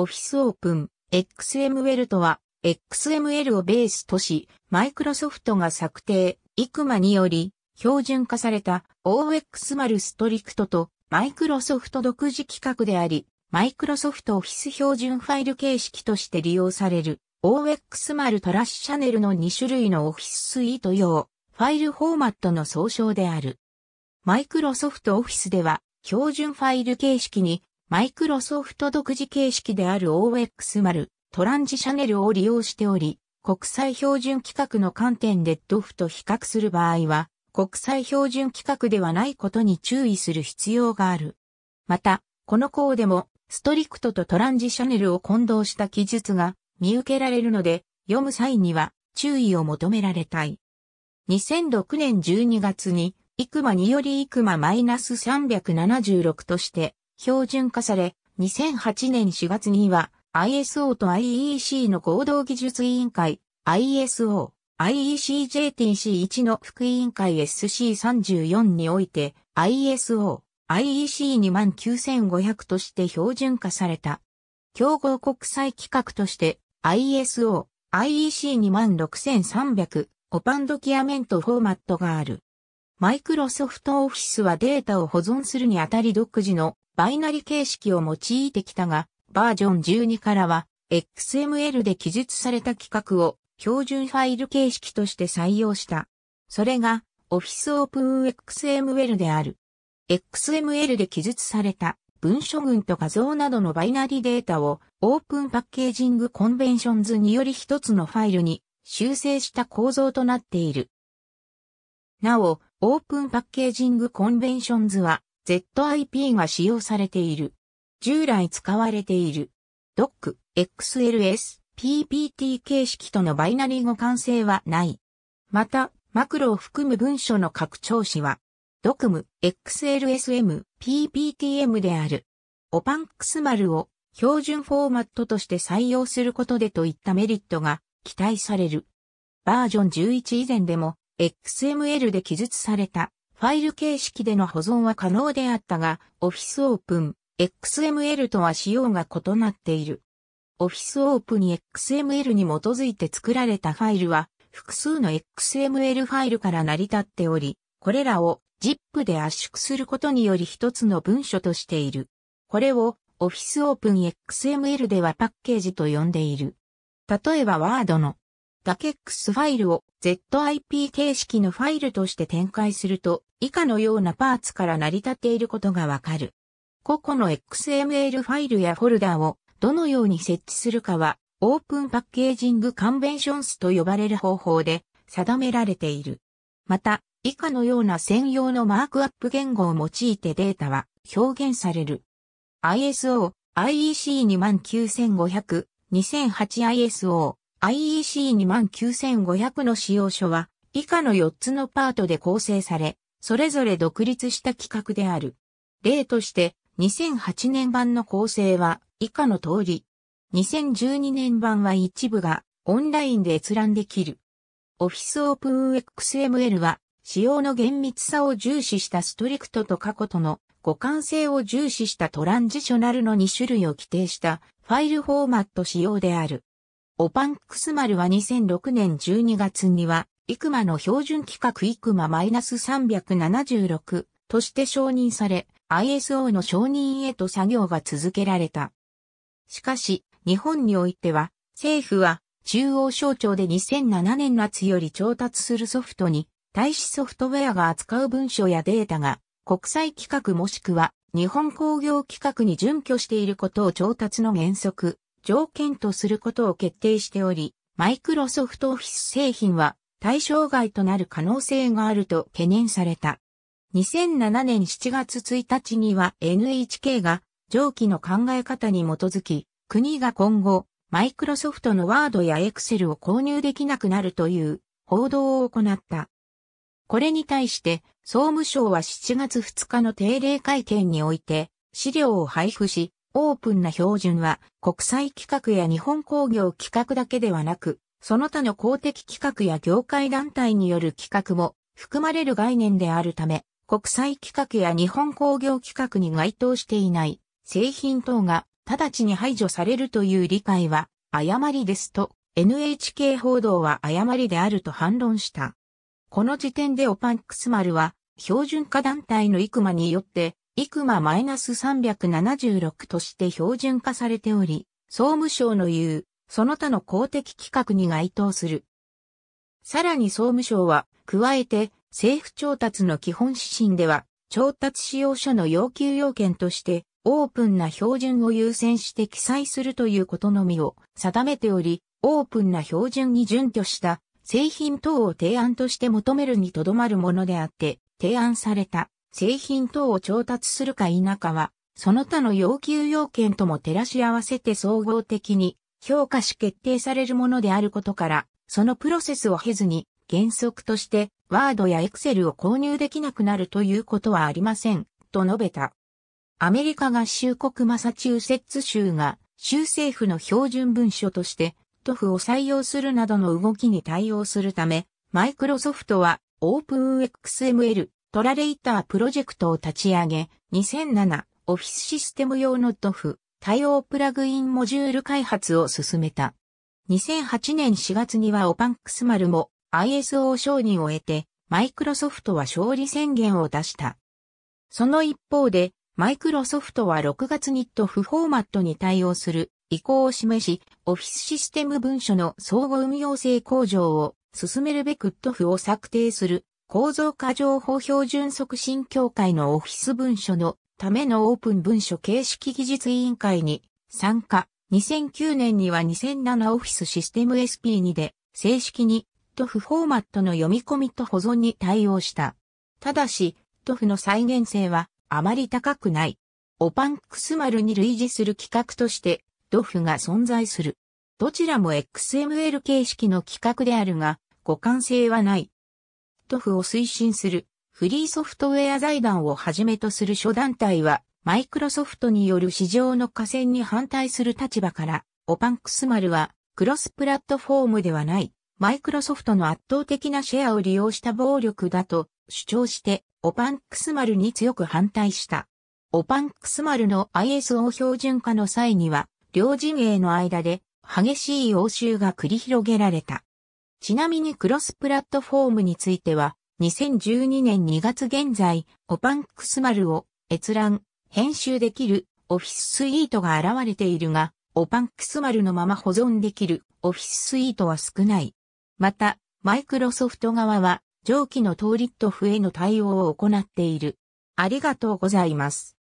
オフィスオープン XML とは XML をベースとし、マイクロソフトが策定、イクマにより標準化された OX マルストリクトとマイクロソフト独自規格であり、マイクロソフトオフィス標準ファイル形式として利用される OX マルトラッシュチャネルの2種類のオフィススイート用ファイルフォーマットの総称である。マイクロソフトオフィスでは標準ファイル形式にマイクロソフト独自形式である OX0 トランジシャネルを利用しており、国際標準規格の観点でドフと比較する場合は、国際標準規格ではないことに注意する必要がある。また、この項でも、ストリクトとトランジシャネルを混同した記述が見受けられるので、読む際には注意を求められたい。2006年12月に、イクマによりイクマ -376 として、標準化され、2008年4月には ISO と IEC の合同技術委員会 ISO、IECJTC1 の副委員会 SC34 において ISO、IEC29500 として標準化された。競合国際規格として ISO、IEC26300、オパンドキアメントフォーマットがある。マイクロソフトオフィスはデータを保存するにあたり独自のバイナリ形式を用いてきたが、バージョン12からは、XML で記述された規格を標準ファイル形式として採用した。それが Office Open XML である。XML で記述された文書群と画像などのバイナリデータを Open Packaging Conventions により一つのファイルに修正した構造となっている。なお、Open Packaging Conventions は ZIP が使用されている。従来使われている。DOC、XLS、PPT 形式とのバイナリー互換性はない。また、マクロを含む文書の拡張子は、DOCM、XLSM、PPTM である。オパンクスルを標準フォーマットとして採用することでといったメリットが期待される。バージョン11以前でも XML で記述されたファイル形式での保存は可能であったが、Office Open XML とは仕様が異なっている。Office Open XML に基づいて作られたファイルは、複数の XML ファイルから成り立っており、これらを ZIP で圧縮することにより一つの文書としている。これを Office Open XML ではパッケージと呼んでいる。例えば Word の DACX ファイルを ZIP 形式のファイルとして展開すると、以下のようなパーツから成り立っていることがわかる。個々の XML ファイルやフォルダをどのように設置するかは、オープンパッケージングカンベンションスと呼ばれる方法で定められている。また、以下のような専用のマークアップ言語を用いてデータは表現される。ISO、IEC29500、2008ISO、IEC29500 の使用書は以下の4つのパートで構成され、それぞれ独立した企画である。例として、2008年版の構成は以下の通り。2012年版は一部がオンラインで閲覧できる。Office Open XML は使用の厳密さを重視したストリクトと過去との互換性を重視したトランジショナルの2種類を規定したファイルフォーマット仕様である。オパンクスマルは2006年12月にはイクマの標準規格イクマ -376 として承認され、ISO の承認へと作業が続けられた。しかし、日本においては、政府は中央省庁で2007年夏より調達するソフトに、対しソフトウェアが扱う文書やデータが、国際規格もしくは日本工業規格に準拠していることを調達の原則、条件とすることを決定しており、マイクロソフトオフィス製品は対象外となる可能性があると懸念された。2007年7月1日には NHK が上記の考え方に基づき、国が今後、マイクロソフトのワードやエクセルを購入できなくなるという報道を行った。これに対して総務省は7月2日の定例会見において資料を配布し、オープンな標準は国際規格や日本工業規格だけではなく、その他の公的企画や業界団体による企画も含まれる概念であるため、国際企画や日本工業企画に該当していない製品等が直ちに排除されるという理解は誤りですと NHK 報道は誤りであると反論した。この時点でオパンクスマルは標準化団体のイクマによってイクママイナス -376 として標準化されており、総務省の言うその他の公的規格に該当する。さらに総務省は、加えて、政府調達の基本指針では、調達使用書の要求要件として、オープンな標準を優先して記載するということのみを定めており、オープンな標準に準拠した製品等を提案として求めるにとどまるものであって、提案された製品等を調達するか否かは、その他の要求要件とも照らし合わせて総合的に評価し決定されるものであることから、そのプロセスを経ずに、原則として、ワードやエクセルを購入できなくなるということはありません、と述べた。アメリカ合衆国マサチューセッツ州が、州政府の標準文書として、トフを採用するなどの動きに対応するため、マイクロソフトは、OpenXML、トラレイタープロジェクトを立ち上げ、2007、オフィスシステム用のトフ、対応プラグインモジュール開発を進めた。2008年4月にはオパンクスルも ISO 承認を得て、マイクロソフトは勝利宣言を出した。その一方で、マイクロソフトは6月に TOF フォーマットに対応する意向を示し、オフィスシステム文書の相互運用性向上を進めるべく TOF を策定する構造化情報標準促進協会のオフィス文書のためのオープン文書形式技術委員会に参加。2009年には2007オフィスシステム SP2 で正式に TOF フォーマットの読み込みと保存に対応した。ただし、TOF の再現性はあまり高くない。オパンクス丸に類似する規格として TOF が存在する。どちらも XML 形式の規格であるが、互換性はない。TOF を推進するフリーソフトウェア財団をはじめとする諸団体は、マイクロソフトによる市場の下線に反対する立場から、オパンクスマルは、クロスプラットフォームではない、マイクロソフトの圧倒的なシェアを利用した暴力だと主張して、オパンクスマルに強く反対した。オパンクスマルの ISO 標準化の際には、両陣営の間で激しい応酬が繰り広げられた。ちなみにクロスプラットフォームについては、2012年2月現在、オパンクス丸を閲覧、編集できるオフィススイートが現れているが、オパンクス丸のまま保存できるオフィススイートは少ない。また、マイクロソフト側は、上記のトーリットへの対応を行っている。ありがとうございます。